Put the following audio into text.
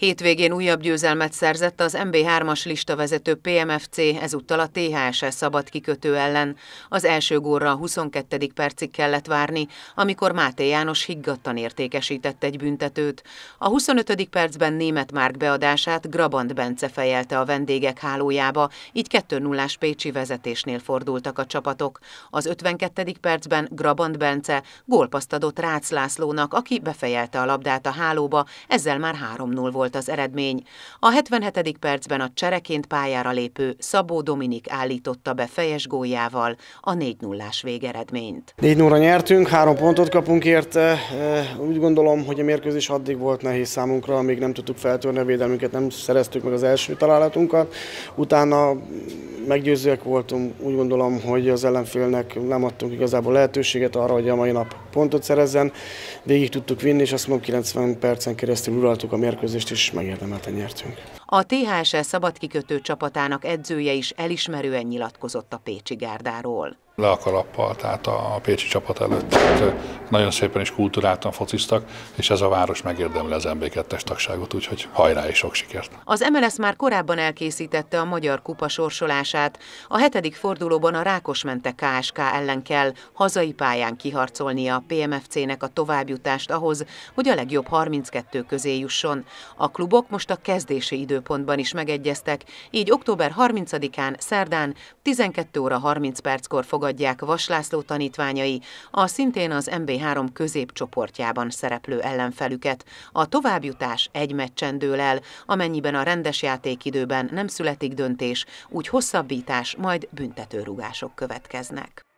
Hétvégén újabb győzelmet szerzett az MB3-as listavezető PMFC, ezúttal a THSE szabad kikötő ellen. Az első górra a 22. percig kellett várni, amikor Máté János higgadtan értékesített egy büntetőt. A 25. percben német Márk beadását Grabant Bence fejelte a vendégek hálójába, így 2-0-ás Pécsi vezetésnél fordultak a csapatok. Az 52. percben Grabant Bence gólpaszt adott Rácz Lászlónak, aki befejelte a labdát a hálóba, ezzel már 3-0 volt volt az eredmény. A 77. percben a csereként pályára lépő Szabó Dominik állította be fejes góljával a 4 0 ás végeredményt. 4 0 nyertünk, három pontot kapunk érte. Eh, úgy gondolom, hogy a mérkőzés addig volt nehéz számunkra, amíg nem tudtuk feltörni a védelmünket, nem szereztük meg az első találatunkat. Utána meggyőzőek voltunk, úgy gondolom, hogy az ellenfélnek nem adtunk igazából lehetőséget arra, hogy a mai nap pontot szerezzen. Végig tudtuk vinni, és azt mondom, 90 percen keresztül uraltuk a mérkőzést, és megérdemelten nyertünk. A THS e szabadkikötő csapatának edzője is elismerően nyilatkozott a Pécsi gárdáról le a kalappal, tehát a Pécsi csapat előtt. nagyon szépen és kultúráltan fociztak, és ez a város megérdemli az MB2-es tagságot, úgyhogy hajrá és sok sikert. Az MLS már korábban elkészítette a Magyar Kupa sorsolását. A hetedik fordulóban a Rákosmente KSK ellen kell hazai pályán kiharcolnia a a PMFC-nek a továbbjutást ahhoz, hogy a legjobb 32 közé jusson. A klubok most a kezdési időpontban is megegyeztek, így október 30-án, szerdán 12 óra 30 perckor fogadják László tanítványai, a szintén az MB3 középcsoportjában szereplő ellenfelüket. A továbbjutás egy meccsen dől el, amennyiben a rendes játékidőben nem születik döntés, úgy hosszabbítás, majd büntetőrugások következnek.